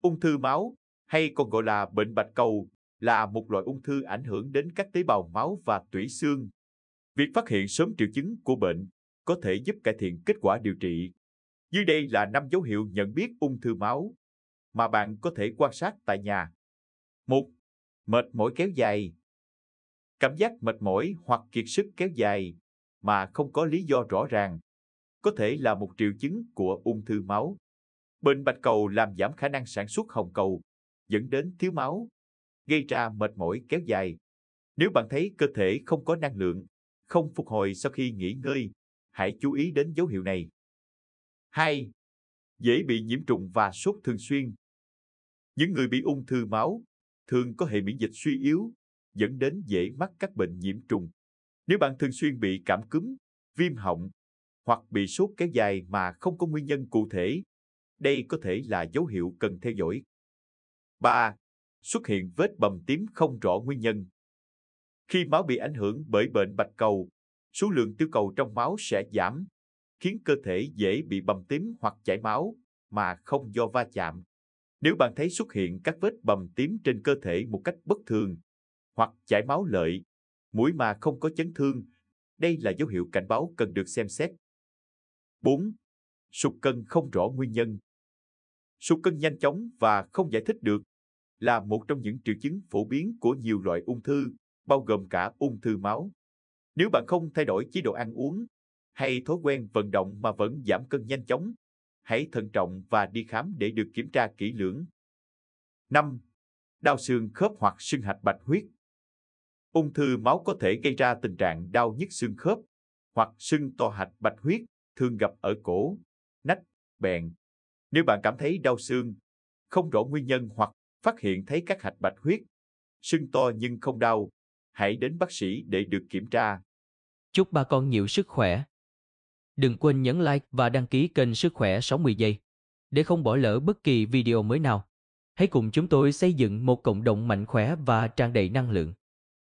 Ung thư máu, hay còn gọi là bệnh bạch cầu, là một loại ung thư ảnh hưởng đến các tế bào máu và tủy xương. Việc phát hiện sớm triệu chứng của bệnh có thể giúp cải thiện kết quả điều trị. Dưới đây là năm dấu hiệu nhận biết ung thư máu mà bạn có thể quan sát tại nhà. 1. Mệt mỏi kéo dài. Cảm giác mệt mỏi hoặc kiệt sức kéo dài mà không có lý do rõ ràng có thể là một triệu chứng của ung thư máu. Bệnh bạch cầu làm giảm khả năng sản xuất hồng cầu, dẫn đến thiếu máu, gây ra mệt mỏi kéo dài. Nếu bạn thấy cơ thể không có năng lượng, không phục hồi sau khi nghỉ ngơi, hãy chú ý đến dấu hiệu này. 2. Dễ bị nhiễm trùng và sốt thường xuyên. Những người bị ung thư máu thường có hệ miễn dịch suy yếu, dẫn đến dễ mắc các bệnh nhiễm trùng. Nếu bạn thường xuyên bị cảm cúm, viêm họng hoặc bị sốt kéo dài mà không có nguyên nhân cụ thể, đây có thể là dấu hiệu cần theo dõi. 3. Xuất hiện vết bầm tím không rõ nguyên nhân. Khi máu bị ảnh hưởng bởi bệnh bạch cầu, số lượng tiêu cầu trong máu sẽ giảm, khiến cơ thể dễ bị bầm tím hoặc chảy máu mà không do va chạm. Nếu bạn thấy xuất hiện các vết bầm tím trên cơ thể một cách bất thường hoặc chảy máu lợi, mũi mà không có chấn thương, đây là dấu hiệu cảnh báo cần được xem xét. 4. Sụt cân không rõ nguyên nhân. Sụt cân nhanh chóng và không giải thích được là một trong những triệu chứng phổ biến của nhiều loại ung thư, bao gồm cả ung thư máu. Nếu bạn không thay đổi chế độ ăn uống hay thói quen vận động mà vẫn giảm cân nhanh chóng, hãy thận trọng và đi khám để được kiểm tra kỹ lưỡng. Năm, Đau xương khớp hoặc sưng hạch bạch huyết. Ung thư máu có thể gây ra tình trạng đau nhức xương khớp hoặc sưng to hạch bạch huyết thường gặp ở cổ, nách, bèn, nếu bạn cảm thấy đau xương, không rõ nguyên nhân hoặc phát hiện thấy các hạch bạch huyết, sưng to nhưng không đau, hãy đến bác sĩ để được kiểm tra. Chúc ba con nhiều sức khỏe. Đừng quên nhấn like và đăng ký kênh Sức khỏe 60 giây để không bỏ lỡ bất kỳ video mới nào. Hãy cùng chúng tôi xây dựng một cộng đồng mạnh khỏe và tràn đầy năng lượng.